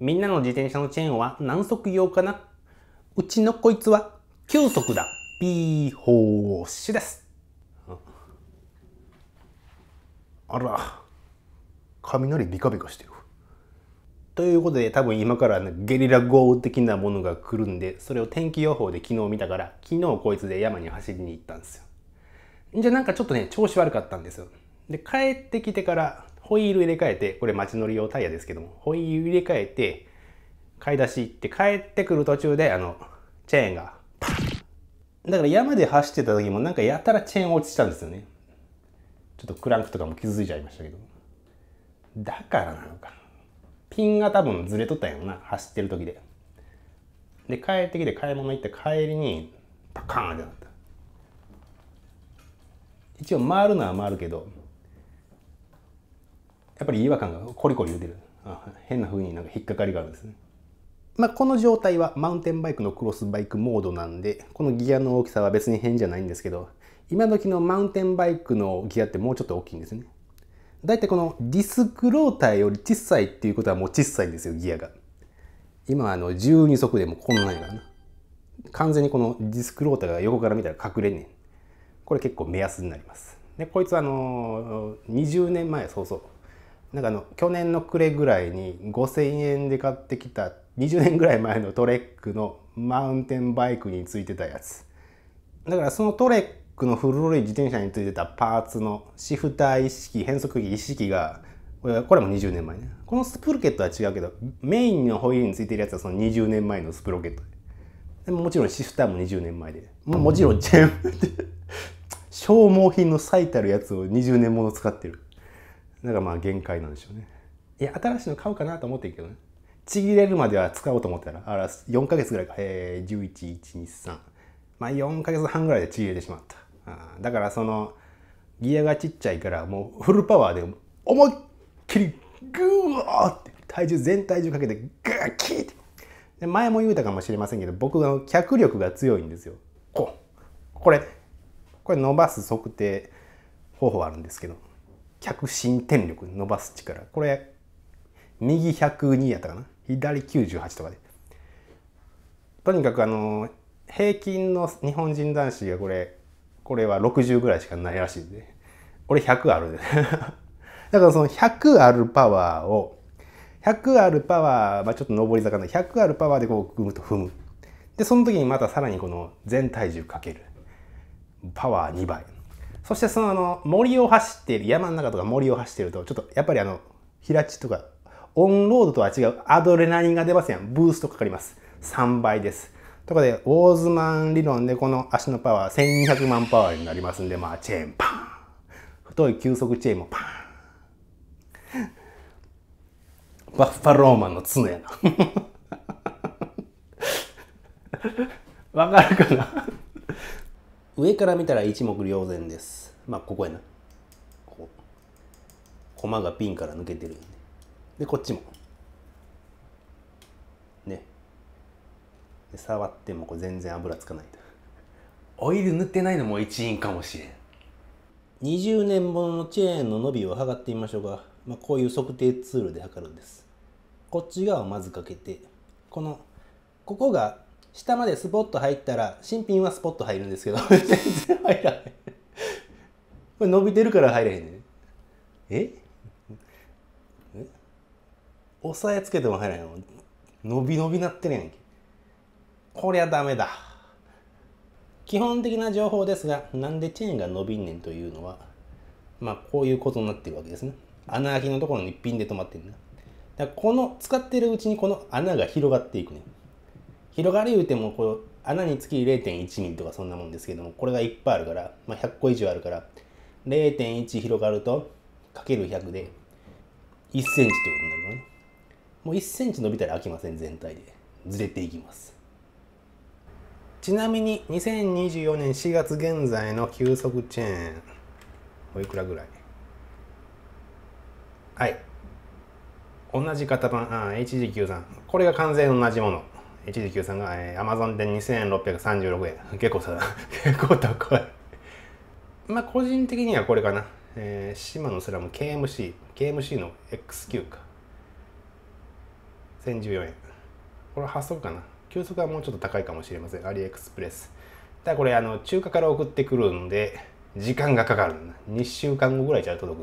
みんなの自転車のチェーンは何足用かなうちのこいつは9足だ。B ーホーしです。あら、雷ビカビカしてる。ということで多分今から、ね、ゲリラ豪雨的なものが来るんでそれを天気予報で昨日見たから昨日こいつで山に走りに行ったんですよ。じゃあなんかちょっとね調子悪かったんですよ。で帰ってきてからホイール入れ替えて、これ街乗り用タイヤですけども、ホイール入れ替えて、買い出し行って帰ってくる途中で、あの、チェーンが、パだから山で走ってた時もなんかやたらチェーン落ちたんですよね。ちょっとクランクとかも傷ついちゃいましたけど。だからなのか。ピンが多分ずれとったんやろな、走ってる時で。で、帰ってきて買い物行って帰りに、パカーンってなった。一応回るのは回るけど、やっぱり違和感がコリコリ言うてる。変な風になんか引っかかりがあるんですね。まあ、この状態はマウンテンバイクのクロスバイクモードなんで、このギアの大きさは別に変じゃないんですけど、今時のマウンテンバイクのギアってもうちょっと大きいんですね。だいたいこのディスクローターより小さいっていうことはもう小さいんですよ、ギアが。今あの12速でもこんなんやからな。完全にこのディスクローターが横から見たら隠れんねん。これ結構目安になります。で、こいつあのー、20年前、そうそう。なんかあの去年の暮れぐらいに5,000円で買ってきた20年ぐらい前のトレックのマウンテンバイクについてたやつだからそのトレックの古い自転車についてたパーツのシフター一式変速機一式がこれこれも20年前ねこのスプロケットは違うけどメインのホイールについてるやつはその20年前のスプロケットでももちろんシフターも20年前でももちろんチェ消耗品の最たるやつを20年もの使ってるなんかまあ限界なんでしょうねいや新しいの買うかなと思ってるけどねちぎれるまでは使おうと思ったらあら4ヶ月ぐらいかえー、11123まあ4ヶ月半ぐらいでちぎれてしまったあだからそのギアがちっちゃいからもうフルパワーで思いっきりグーって体重全体重かけてグーキーってで前も言うたかもしれませんけど僕の脚力が強いんですよこうこれこれ伸ばす測定方法あるんですけど脚伸展力伸ばす力これ右102やったかな左98とかでとにかくあの平均の日本人男子がこれこれは60ぐらいしかないらしいんで俺100あるで だからその100あるパワーを100あるパワー、まあ、ちょっと上り坂の100あるパワーでこう踏むと踏むでその時にまたさらにこの全体重かけるパワー2倍そしてそのあの森を走っている山の中とか森を走っているとちょっとやっぱりあの平地とかオンロードとは違うアドレナリンが出ますやんブーストかかります3倍ですとかでウォーズマン理論でこの足のパワー1200万パワーになりますんでまあチェーンパン太い急速チェーンもパンバッファローマンの角やな。わかるかな上から見たら一目瞭然です。まあ、ここやな。こう。駒がピンから抜けてる。で、で、こっちも。ね。で触ってもこれ全然油つかない。オイル塗ってないのも一因かもしれん。20年ものチェーンの伸びを測ってみましょうが、まあ、こういう測定ツールで測るんです。こっち側をまずかけて、この、ここが下までスポッと入ったら新品はスポッと入るんですけど 全然入らないこれ伸びてるから入れへんねんえ押さえつけても入らへん伸び伸びなってるやんけこりゃダメだ基本的な情報ですがなんでチェーンが伸びんねんというのはまあこういうことになってるわけですね穴開きのところにピンで止まってるんだだこの使ってるうちにこの穴が広がっていくねん広がり言うてもこう穴につき0.1ミリとかそんなもんですけどもこれがいっぱいあるから、まあ、100個以上あるから0.1広がるとかける100で1センチってことになるのねもう1センチ伸びたら飽きません全体でずれていきますちなみに2024年4月現在の急速チェーンおいくらぐらいはい同じ型番あ HG93 これが完全同じもの119さんが、えー、Amazon で2636円。結構さ、結構高い。まあ、個人的にはこれかな。えー、島のスラム KMC。KMC の XQ か。1014円。これ発足かな。急速はもうちょっと高いかもしれません。アリエクスプレス。ただこれ、あの、中華から送ってくるんで、時間がかかるんだ。2週間後ぐらいじゃ届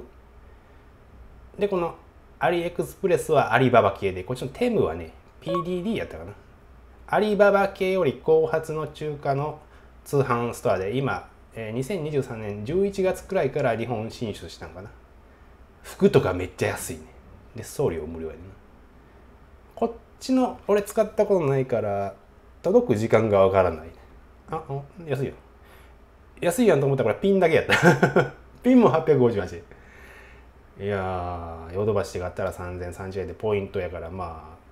く。で、このアリエクスプレスはアリババ系で、こっちのテムはね、PDD やったかな。アリババ系より後発の中華の通販ストアで今、えー、2023年11月くらいから日本進出したのかな服とかめっちゃ安いねで送料無料やねこっちの俺使ったことないから届く時間がわからないあ安いよ安いやんと思ったからピンだけやった ピンも8 5万円いやーヨドバシがあったら3030円でポイントやからまあ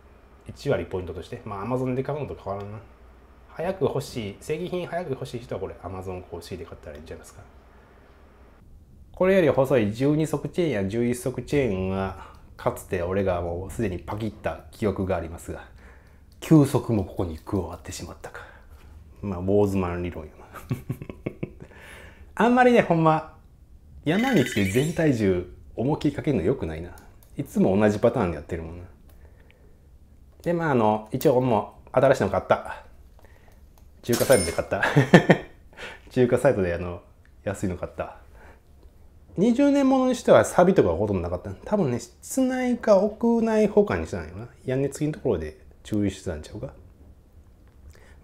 1割ポイントとして、まあ Amazon で買うのと変わらんな。早く欲しい、正義品早く欲しい人はこれ Amazon 公式で買ったらいいんじゃないですか。これより細い12足チェーンや11足チェーンは、かつて俺がもうすでにパキった記憶がありますが、9足もここに加わってしまったか。まあ、ウォーズマン理論やな。あんまりね、ほんま、山道で全体重重きかけるの良くないな。いつも同じパターンでやってるもんな。で、まあ、あの、一応もう、新しいの買った。中華サイトで買った。中華サイトで、あの、安いの買った。20年ものにしてはサビとかほとんどなかった。多分ね、室内か屋内保管にしてたんよな。屋根付きのところで注意してたんちゃうか。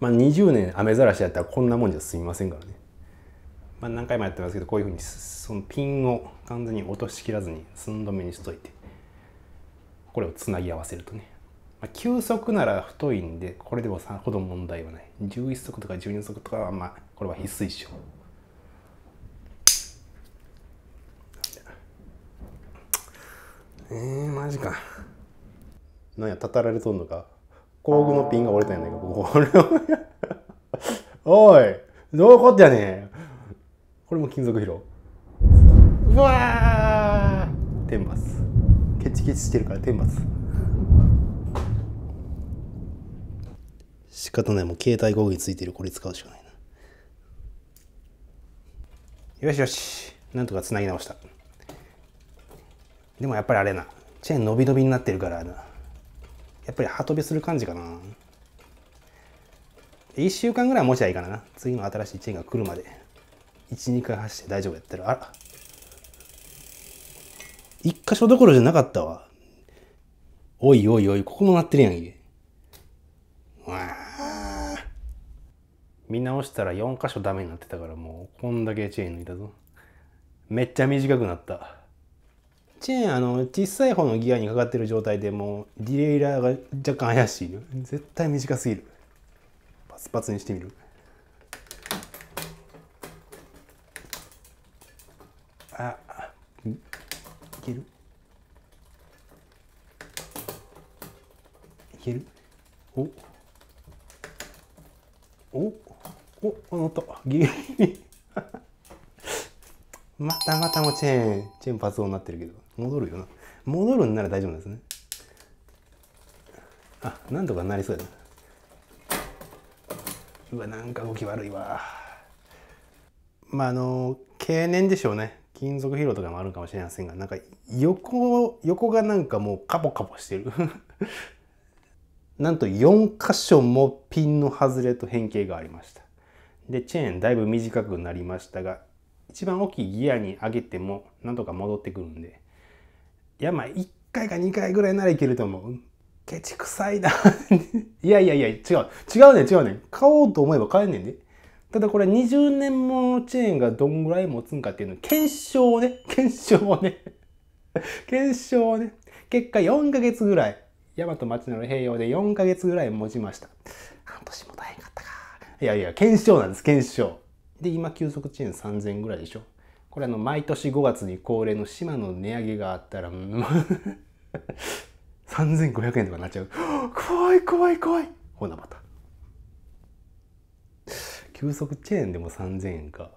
まあ20年雨ざらしやったらこんなもんじゃ済みませんからね。まあ何回もやってますけど、こういうふうにそのピンを完全に落としきらずに寸止めにしといて、これをつなぎ合わせるとね。まあ、9足なら太いんで、これでもさほど問題はない。11足とか12足とかは、まあ、これは必須一緒。えー、マジか。なんや、たたられとんのか。工具のピンが折れたんやないか、これは。おい、どういうことやねん。これも金属疲労。うわー天罰。ケチケチしてるから天罰。仕方ないもう携帯工具についてるこれ使うしかないなよしよしなんとかつなぎ直したでもやっぱりあれなチェーン伸び伸びになってるからなやっぱりはとびする感じかな1週間ぐらい持ちゃいいからな次の新しいチェーンが来るまで12回走って大丈夫やったらあら1箇所どころじゃなかったわおいおいおいここも鳴ってるやん家。見直したら4箇所ダメになってたからもうこんだけチェーン抜いたぞめっちゃ短くなったチェーンあの小さい方のギアにかかってる状態でもうディレイラーが若干怪しいね絶対短すぎるパツパツにしてみるあいけるいけるおおお、この音、ギリギリ。またまたもチェーン、チェーンパ音になってるけど、戻るよな。戻るんなら大丈夫なんですね。あ、なんとかなりそうやな。うわ、なんか動き悪いわ。まあ、あの、経年でしょうね。金属疲労とかもあるかもしれませんが、なんか横、横がなんかもうカポカポしてる。なんと4箇所もピンの外れと変形がありました。で、チェーンだいぶ短くなりましたが、一番大きいギアに上げてもなんとか戻ってくるんで、いや、まあ1回か2回ぐらいならいけると思う。ケチくさいな いやいやいや、違う。違うね違うね買おうと思えば買えんねんで、ね。ただこれ20年ものチェーンがどんぐらい持つんかっていうの、検証をね、検証をね 検証をね、結果4ヶ月ぐらい、大和町の併用で4ヶ月ぐらい持ちました。半年も大変かいやいや、検証なんです、検証。で、今、急速遅延3000ぐらいでしょ。これ、あの、毎年5月に恒例の島の値上げがあったら、3500 円とかなっちゃう。怖い怖い怖いほなまた。急速チェーンでも3000円か。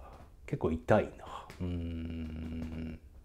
結構痛いな。うん。